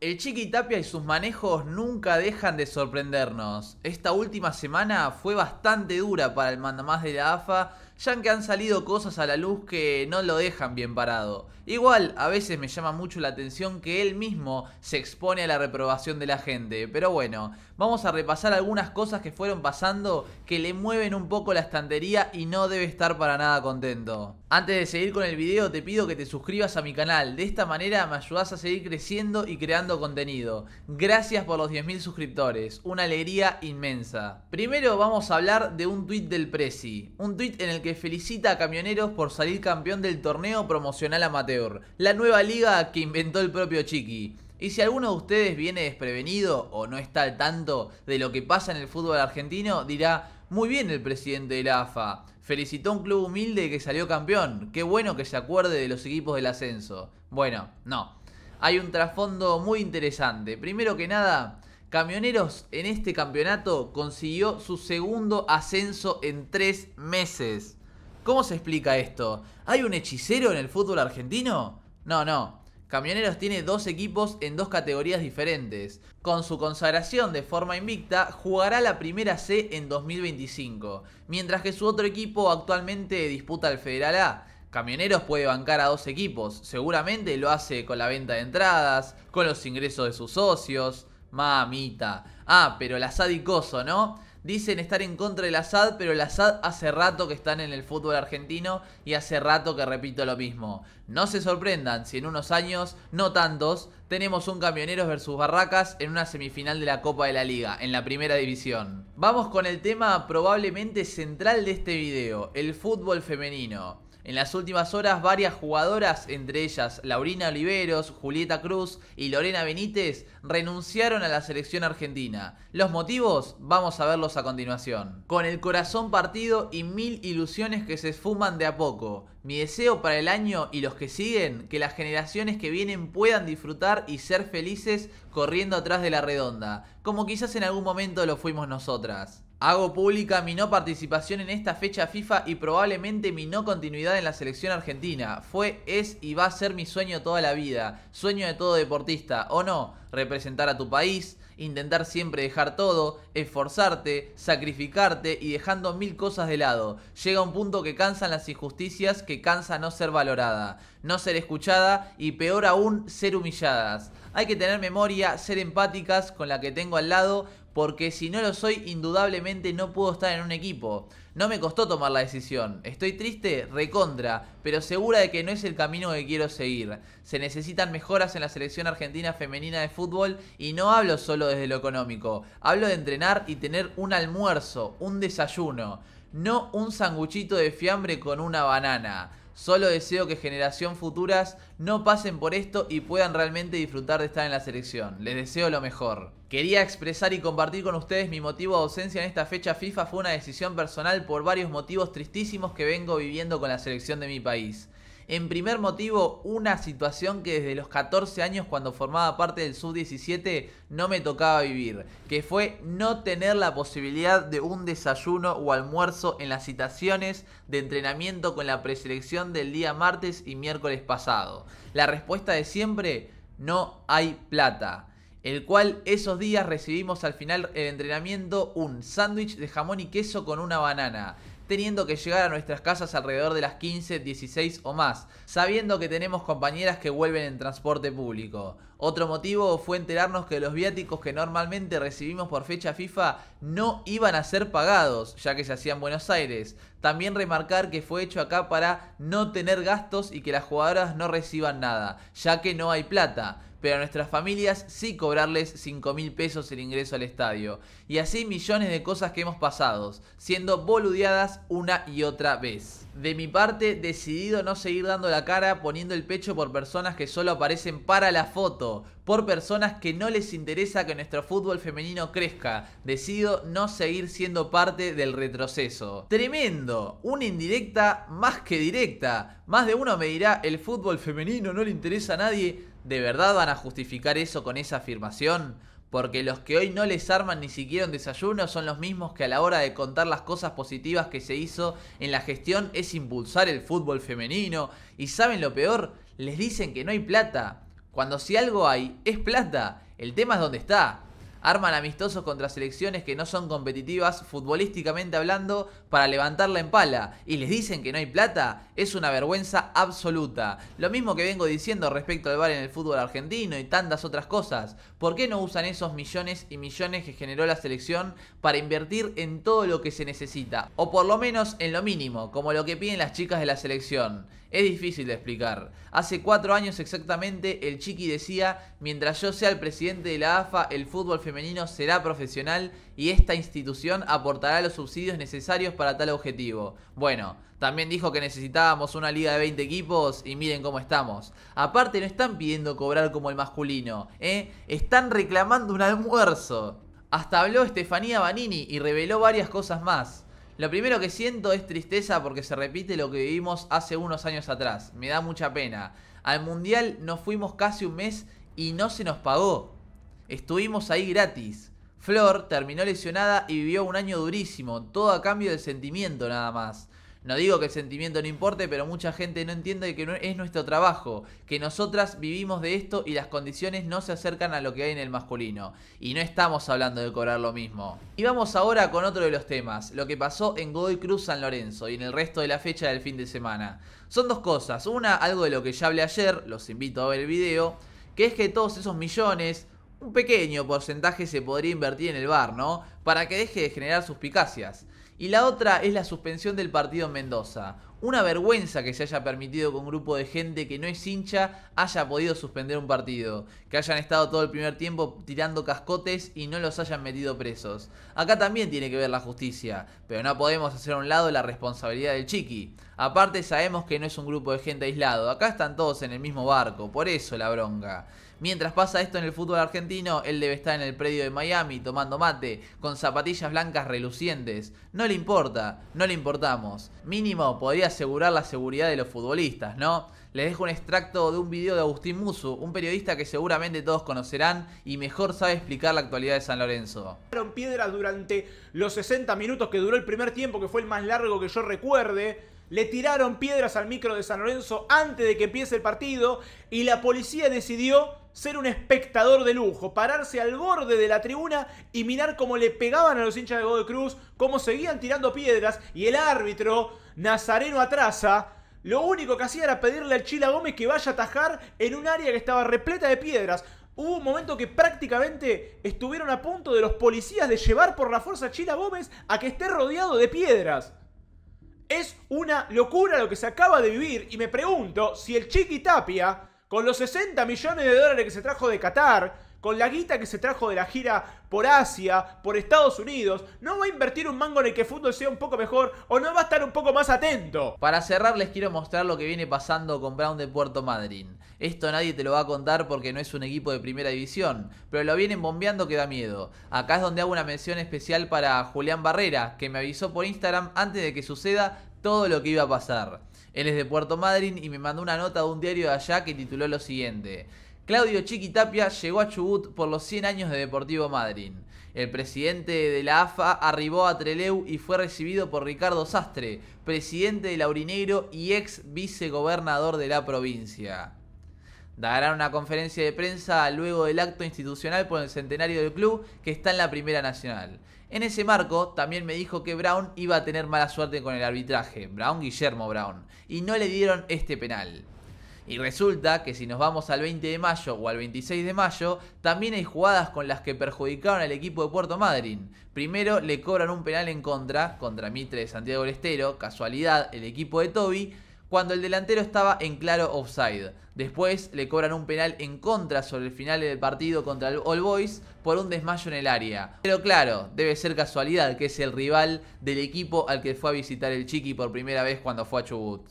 El Chiqui Tapia y sus manejos nunca dejan de sorprendernos. Esta última semana fue bastante dura para el mandamás de la AFA ya que han salido cosas a la luz que no lo dejan bien parado. Igual, a veces me llama mucho la atención que él mismo se expone a la reprobación de la gente, pero bueno, vamos a repasar algunas cosas que fueron pasando que le mueven un poco la estantería y no debe estar para nada contento. Antes de seguir con el video te pido que te suscribas a mi canal, de esta manera me ayudas a seguir creciendo y creando contenido. Gracias por los 10.000 suscriptores, una alegría inmensa. Primero vamos a hablar de un tweet del Prezi, un tweet en el que felicita a Camioneros por salir campeón del torneo promocional amateur, la nueva liga que inventó el propio Chiqui. Y si alguno de ustedes viene desprevenido o no está al tanto de lo que pasa en el fútbol argentino, dirá, muy bien el presidente de la AFA, felicitó a un club humilde que salió campeón, qué bueno que se acuerde de los equipos del ascenso. Bueno, no, hay un trasfondo muy interesante. Primero que nada, Camioneros en este campeonato consiguió su segundo ascenso en tres meses. ¿Cómo se explica esto? ¿Hay un hechicero en el fútbol argentino? No, no. Camioneros tiene dos equipos en dos categorías diferentes. Con su consagración de forma invicta, jugará la primera C en 2025, mientras que su otro equipo actualmente disputa el Federal A. Camioneros puede bancar a dos equipos, seguramente lo hace con la venta de entradas, con los ingresos de sus socios. Mamita. Ah, pero la sadicoso, ¿no? dicen estar en contra del SAD, pero la SAD hace rato que están en el fútbol argentino y hace rato que repito lo mismo. No se sorprendan si en unos años, no tantos, tenemos un Camioneros versus Barracas en una semifinal de la Copa de la Liga, en la primera división. Vamos con el tema probablemente central de este video, el fútbol femenino. En las últimas horas, varias jugadoras, entre ellas Laurina Oliveros, Julieta Cruz y Lorena Benítez, renunciaron a la selección argentina. Los motivos vamos a verlos a continuación. Con el corazón partido y mil ilusiones que se esfuman de a poco, mi deseo para el año y los que siguen, que las generaciones que vienen puedan disfrutar y ser felices corriendo atrás de la redonda, como quizás en algún momento lo fuimos nosotras. Hago pública mi no participación en esta fecha FIFA y probablemente mi no continuidad en la selección argentina. Fue, es y va a ser mi sueño toda la vida. Sueño de todo deportista, ¿o no? Representar a tu país, intentar siempre dejar todo, esforzarte, sacrificarte y dejando mil cosas de lado. Llega un punto que cansan las injusticias, que cansa no ser valorada, no ser escuchada y peor aún ser humilladas. Hay que tener memoria, ser empáticas con la que tengo al lado, porque si no lo soy, indudablemente no puedo estar en un equipo. No me costó tomar la decisión. Estoy triste, recontra, pero segura de que no es el camino que quiero seguir. Se necesitan mejoras en la selección argentina femenina de fútbol y no hablo solo desde lo económico. Hablo de entrenar y tener un almuerzo, un desayuno, no un sanguchito de fiambre con una banana. Solo deseo que generación futuras no pasen por esto y puedan realmente disfrutar de estar en la selección. Les deseo lo mejor. Quería expresar y compartir con ustedes mi motivo de ausencia en esta fecha FIFA fue una decisión personal por varios motivos tristísimos que vengo viviendo con la selección de mi país. En primer motivo, una situación que desde los 14 años cuando formaba parte del sub-17 no me tocaba vivir, que fue no tener la posibilidad de un desayuno o almuerzo en las citaciones de entrenamiento con la preselección del día martes y miércoles pasado. La respuesta de siempre, no hay plata el cual esos días recibimos al final el entrenamiento un sándwich de jamón y queso con una banana teniendo que llegar a nuestras casas alrededor de las 15, 16 o más, sabiendo que tenemos compañeras que vuelven en transporte público. Otro motivo fue enterarnos que los viáticos que normalmente recibimos por fecha FIFA no iban a ser pagados, ya que se hacían en Buenos Aires. También remarcar que fue hecho acá para no tener gastos y que las jugadoras no reciban nada, ya que no hay plata pero a nuestras familias sí cobrarles 5 mil pesos el ingreso al estadio. Y así millones de cosas que hemos pasado, siendo boludeadas una y otra vez de mi parte decidido no seguir dando la cara poniendo el pecho por personas que solo aparecen para la foto, por personas que no les interesa que nuestro fútbol femenino crezca. Decido no seguir siendo parte del retroceso. Tremendo, una indirecta más que directa. Más de uno me dirá, el fútbol femenino no le interesa a nadie. ¿De verdad van a justificar eso con esa afirmación? porque los que hoy no les arman ni siquiera un desayuno son los mismos que a la hora de contar las cosas positivas que se hizo en la gestión es impulsar el fútbol femenino y saben lo peor, les dicen que no hay plata, cuando si algo hay es plata, el tema es dónde está. Arman amistosos contra selecciones que no son competitivas futbolísticamente hablando para levantar la empala y les dicen que no hay plata, es una vergüenza absoluta. Lo mismo que vengo diciendo respecto al bar en el fútbol argentino y tantas otras cosas. ¿Por qué no usan esos millones y millones que generó la selección para invertir en todo lo que se necesita? O por lo menos en lo mínimo, como lo que piden las chicas de la selección. Es difícil de explicar. Hace cuatro años exactamente, el Chiqui decía, mientras yo sea el presidente de la AFA, el fútbol femenino será profesional y esta institución aportará los subsidios necesarios para tal objetivo. Bueno, también dijo que necesitábamos una liga de 20 equipos y miren cómo estamos. Aparte no están pidiendo cobrar como el masculino, ¿eh? Están reclamando un almuerzo. Hasta habló Estefanía Banini y reveló varias cosas más. Lo primero que siento es tristeza porque se repite lo que vivimos hace unos años atrás. Me da mucha pena. Al Mundial nos fuimos casi un mes y no se nos pagó. Estuvimos ahí gratis. Flor terminó lesionada y vivió un año durísimo, todo a cambio de sentimiento nada más. No digo que el sentimiento no importe, pero mucha gente no entiende que no es nuestro trabajo, que nosotras vivimos de esto y las condiciones no se acercan a lo que hay en el masculino. Y no estamos hablando de cobrar lo mismo. Y vamos ahora con otro de los temas, lo que pasó en Godoy Cruz San Lorenzo y en el resto de la fecha del fin de semana. Son dos cosas, una algo de lo que ya hablé ayer, los invito a ver el video, que es que todos esos millones, un pequeño porcentaje se podría invertir en el bar, ¿no? Para que deje de generar suspicacias. Y la otra es la suspensión del partido en Mendoza. Una vergüenza que se haya permitido que un grupo de gente que no es hincha haya podido suspender un partido, que hayan estado todo el primer tiempo tirando cascotes y no los hayan metido presos. Acá también tiene que ver la justicia, pero no podemos hacer a un lado la responsabilidad del chiqui. Aparte sabemos que no es un grupo de gente aislado, acá están todos en el mismo barco, por eso la bronca. Mientras pasa esto en el fútbol argentino, él debe estar en el predio de Miami tomando mate, con zapatillas blancas relucientes. No le importa, no le importamos. Mínimo podría asegurar la seguridad de los futbolistas, ¿no? Les dejo un extracto de un video de Agustín Musu, un periodista que seguramente todos conocerán y mejor sabe explicar la actualidad de San Lorenzo. Piedras durante los 60 minutos que duró el primer tiempo, que fue el más largo que yo recuerde. Le tiraron piedras al micro de San Lorenzo antes de que empiece el partido y la policía decidió ser un espectador de lujo, pararse al borde de la tribuna y mirar cómo le pegaban a los hinchas de Godoy Cruz, cómo seguían tirando piedras y el árbitro, Nazareno Atraza, lo único que hacía era pedirle al Chila Gómez que vaya a atajar en un área que estaba repleta de piedras. Hubo un momento que prácticamente estuvieron a punto de los policías de llevar por la fuerza a Chila Gómez a que esté rodeado de piedras. Es una locura lo que se acaba de vivir y me pregunto si el Chiqui Tapia, con los 60 millones de dólares que se trajo de Qatar, con la guita que se trajo de la gira por Asia, por Estados Unidos, no va a invertir un mango en el que el fútbol sea un poco mejor o no va a estar un poco más atento. Para cerrar les quiero mostrar lo que viene pasando con Brown de Puerto Madryn. Esto nadie te lo va a contar porque no es un equipo de primera división, pero lo vienen bombeando que da miedo. Acá es donde hago una mención especial para Julián Barrera, que me avisó por Instagram antes de que suceda todo lo que iba a pasar. Él es de Puerto Madryn y me mandó una nota de un diario de allá que tituló lo siguiente. Claudio Chiquitapia llegó a Chubut por los 100 años de Deportivo Madryn. El presidente de la AFA arribó a Treleu y fue recibido por Ricardo Sastre, presidente de Laurinegro y ex vicegobernador de la provincia. Darán una conferencia de prensa luego del acto institucional por el centenario del club que está en la Primera Nacional. En ese marco, también me dijo que Brown iba a tener mala suerte con el arbitraje, Brown Guillermo Brown, y no le dieron este penal. Y resulta que si nos vamos al 20 de mayo o al 26 de mayo, también hay jugadas con las que perjudicaron al equipo de Puerto Madryn. Primero le cobran un penal en contra, contra Mitre de Santiago del Estero, casualidad, el equipo de Toby, cuando el delantero estaba en claro offside. Después le cobran un penal en contra sobre el final del partido contra el All Boys por un desmayo en el área. Pero claro, debe ser casualidad que es el rival del equipo al que fue a visitar el Chiqui por primera vez cuando fue a Chubut.